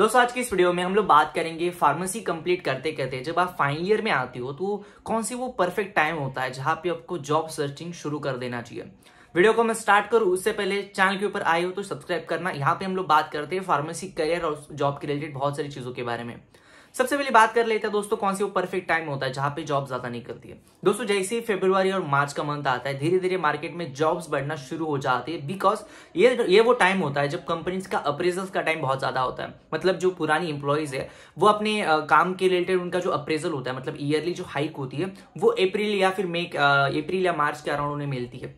दोस्तों आज की इस वीडियो में हम लोग बात करेंगे फार्मेसी कंप्लीट करते करते जब आप फाइनल ईयर में आते हो तो कौन सी वो परफेक्ट टाइम होता है जहां पे आपको जॉब सर्चिंग शुरू कर देना चाहिए वीडियो को मैं स्टार्ट करूं उससे पहले चैनल के ऊपर आए हो तो सब्सक्राइब करना यहाँ पे हम लोग बात करते हैं फार्मेसी करियर और जॉब के रिलेटेड बहुत सारी चीजों के बारे में सबसे पहले बात कर लेते हैं दोस्तों कौन सी वो परफेक्ट टाइम होता है जहां पे जॉब ज्यादा नहीं करती है दोस्तों जैसे ही फेब्रुवरी और मार्च का मंथ आता है धीरे धीरे मार्केट में जॉब्स बढ़ना शुरू हो जाती है बिकॉज ये ये वो टाइम होता है जब कंपनीज का अप्रेजल का टाइम बहुत ज्यादा होता है मतलब जो पुरानी इंप्लॉयज है वो अपने काम के रिलेटेड उनका जो अप्रेजल होता है मतलब ईयरली जो हाइक होती है वो अप्रैल या फिर मे अप्रैल या मार्च के अराउंड उन्हें मिलती है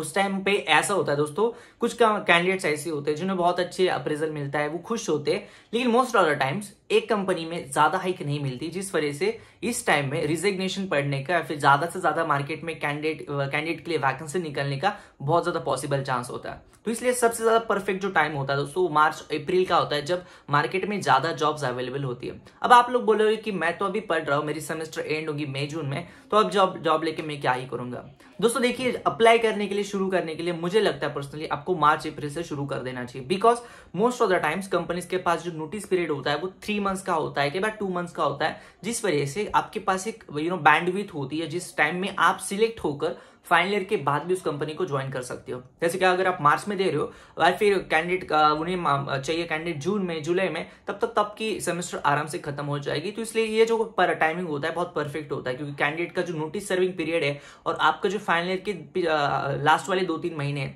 उस टाइम पे ऐसा होता है दोस्तों कुछ कैंडिडेट्स ऐसे होते हैं जिन्हें बहुत अच्छे अप्रेजल मिलता है वो खुश होते हैं लेकिन मोस्ट ऑफ द टाइम्स एक कंपनी में ज्यादा हाइक नहीं मिलती जिस वजह से इस टाइम में रिजिग्नेशन पड़ने का या फिर ज्यादा से ज्यादा मार्केट में कैंडिडेट कैंडिडेट के लिए वैकेंसी निकलने का बहुत ज्यादा पॉसिबल चांस होता है तो इसलिए सबसे ज्यादा परफेक्ट जो टाइम होता है दोस्तों मार्च अप्रैल का होता है जब मार्केट में ज्यादा जॉब्स अवेलेबल होती है अब आप लोग बोले कि मैं तो अभी पढ़ रहा हूँ मेरी सेमेस्टर एंड होगी मई जून में तो अब जॉब जॉब लेके मैं क्या ही करूंगा दोस्तों देखिए अप्लाई करने के लिए शुरू करने के लिए मुझे लगता है पर्सनली आपको मार्च अप्रैल से शुरू कर देना चाहिए because most of the times companies के पास जो नोटिस पीरियड होता है वो थ्री मंथ्स का होता है कई बार टू मंथ्स का होता है जिस वजह से आपके पास एक यू नो बैंडविथ होती है जिस टाइम में आप सिलेक्ट होकर फाइनल ईयर के बाद भी उस कंपनी को ज्वाइन कर सकते हो जैसे कि अगर आप मार्च में दे रहे हो या फिर कैंडिडेट उन्हें चाहिए कैंडिडेट जून में जुलाई में तब तक तब की सेमेस्टर आराम से खत्म हो जाएगी तो इसलिए ये जो पर टाइमिंग होता है बहुत परफेक्ट होता है क्योंकि कैंडिडेट का जो नोटिस सर्विंग पीरियड है और आपका जो फाइनल ईयर के लास्ट वाले दो तीन महीने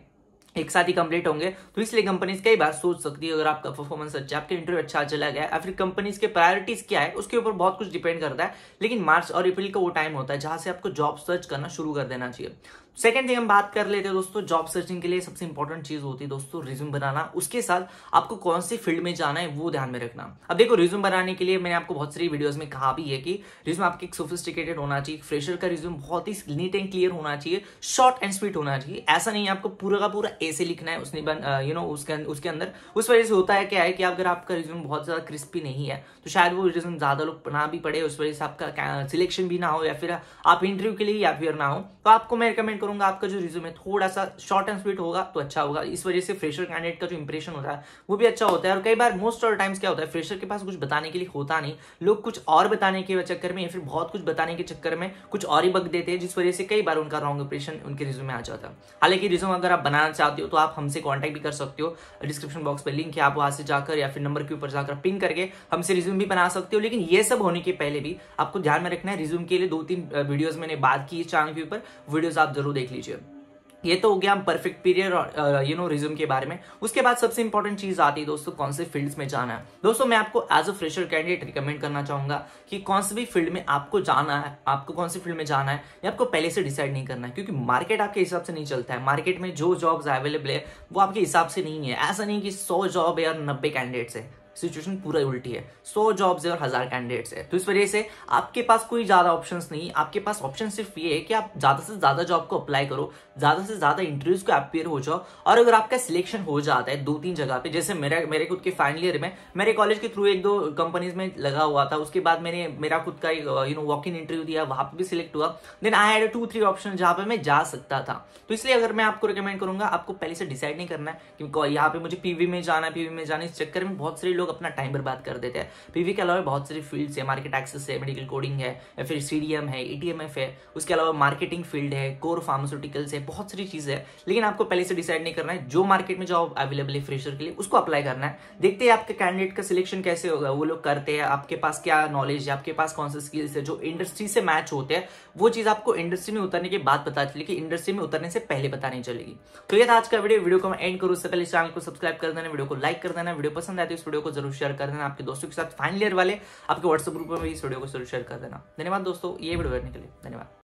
एक साथ ही कंप्लीट होंगे तो इसलिए कंपनीज कई बार सोच सकती है अगर आपका परफॉर्मेंस अच्छा आपके इंटरव्यू अच्छा चला गया या फिर कंपनीज के प्रायोरिटीज क्या है उसके ऊपर बहुत कुछ डिपेंड करता है लेकिन मार्च और अप्रैल का वो टाइम होता है जहां से आपको जॉब सर्च करना शुरू कर देना चाहिए सेकेंड थिंग हम बात कर लेते हैं दोस्तों जॉब सर्चिंग के लिए सबसे इंपॉर्टेंट चीज होती है दोस्तों रिज्यूम बनाना उसके साथ आपको कौन सी फील्ड में जाना है वो ध्यान में रखना अब देखो रिज्यूम बनाने के लिए मैंने आपको बहुत सारी वीडियोस में कहा भी है कि रिज्यूम आपके एक सोफिस्टिकेटेड होना चाहिए फ्रेशर का रिज्यूम बहुत ही नीट एंड क्लियर होना चाहिए शॉर्ट एंड स्वीट होना चाहिए ऐसा नहीं आपको पूरा का पूरा ए से लिखना है उसने यू नो उसके अं, उसके अंदर उस वजह से होता है क्या है कि अगर आपका रिज्यूम बहुत ज़्यादा क्रिस्पी नहीं है तो शायद वो रिज्यूम ज़्यादा लोग ना भी पड़े उस वजह से आपका सिलेक्शन भी ना हो या फिर आप इंटरव्यू के लिए या फिर ना हो तो आपको मैं रिकमेंड करूंगा आपका जो रिज्यूम है थोड़ा सा शॉर्ट एंड स्वीट होगा तो अच्छा होगा इस वजह से फ्रेशर कैंडिडेट का जो इंप्रेशन होता है वो भी अच्छा होता है और कई बार मोस्ट ऑफ टाइम्स क्या होता है फ्रेशर के पास कुछ बताने के लिए होता नहीं लोग कुछ और बताने के चक्कर में या फिर बहुत कुछ बताने के चक्कर में कुछ और ही बग देते हैं जिस वजह से कई बार उनका रॉन्ग इंप्रेशन उनके रिज्यूम में आ जाता है हालांकि रिज्यूम अगर आप बनाना चाहते चाहते हो तो आप हमसे कॉन्टैक्ट भी कर सकते हो डिस्क्रिप्शन बॉक्स पर लिंक है आप वहां से जाकर या फिर नंबर के ऊपर जाकर पिंग करके हमसे रिज्यूम भी बना सकते हो लेकिन ये सब होने के पहले भी आपको ध्यान में रखना है रिज्यूम के लिए दो तीन वीडियोज मैंने बात की इस चैनल के ऊपर वीडियोज आप जरूर देख लीजिए ये तो हो गया हम परफेक्ट पीरियड और यू नो रिज्यूम के बारे में उसके बाद सबसे इंपॉर्टेंट चीज आती है दोस्तों कौन से फील्ड्स में जाना है दोस्तों मैं आपको as a fresher candidate recommend करना चाहूंगा कि कौन से भी फील्ड में आपको जाना है आपको कौन से फील्ड में जाना है ये आपको पहले से डिसाइड नहीं करना है क्योंकि मार्केट आपके हिसाब से नहीं चलता है मार्केट में जो जॉब्स अवेलेबल है वो आपके हिसाब से नहीं है ऐसा नहीं कि सौ जॉब है और नब्बे कैंडिडेट्स है सिचुएशन पूरा उल्टी है सौ जॉब्स है और हज़ार कैंडिडेट्स है तो इस वजह से आपके पास कोई ज़्यादा ऑप्शंस नहीं आपके पास ऑप्शन सिर्फ ये है कि आप ज़्यादा से ज़्यादा जॉब को अप्लाई करो ज़्यादा से ज़्यादा इंटरव्यूज़ को अपेयर हो जाओ और अगर आपका सिलेक्शन हो जाता है दो तीन जगह पे जैसे मेरा मेरे खुद के फाइनल ईयर में मेरे कॉलेज के थ्रू एक दो कंपनीज में लगा हुआ था उसके बाद मैंने मेरा खुद का you know walk in interview दिया वहां पर भी सिलेक्ट हुआ then I had two three option जहां पर मैं जा सकता था तो इसलिए अगर मैं आपको रिकमेंड करूंगा आपको पहले से डिसाइड नहीं करना है कि यहाँ पे मुझे पीवी में जाना पीवी में जाना इस चक्कर में बहुत सारे लोग लोग अपना टाइम बर्बाद कर देते हैं पीवी के अलावा बहुत सारी फील्ड्स है मार्केट एक्सेस है मेडिकल कोडिंग है या फिर सी है ई e है उसके अलावा मार्केटिंग फील्ड है कोर फार्मास्यूटिकल्स है बहुत सारी चीज़ें है लेकिन आपको पहले से डिसाइड नहीं करना है जो मार्केट में जॉब अवेलेबल है फ्रेशर के लिए उसको अप्लाई करना है देखते हैं आपके कैंडिडेट का सिलेक्शन कैसे होगा वो लोग करते हैं आपके पास क्या नॉलेज है आपके पास कौन से स्किल्स है जो इंडस्ट्री से मैच होते हैं वो चीज़ आपको इंडस्ट्री में उतरने के बाद पता कि इंडस्ट्री में उतरने से पहले पता नहीं चलेगी तो ये था आज का वीडियो वीडियो को मैं एंड करूँ उससे पहले चैनल को सब्सक्राइब कर देना वीडियो को लाइक कर देना वीडियो पसंद आए तो इस वीडियो को जरूर शेयर कर देना आपके दोस्तों के साथ फाइनल ईयर वाले आपके व्हाट्सएप ग्रुप में भी इस वीडियो को जरूर शेयर कर देना धन्यवाद दोस्तों ये वीडियो करने के लिए धन्यवाद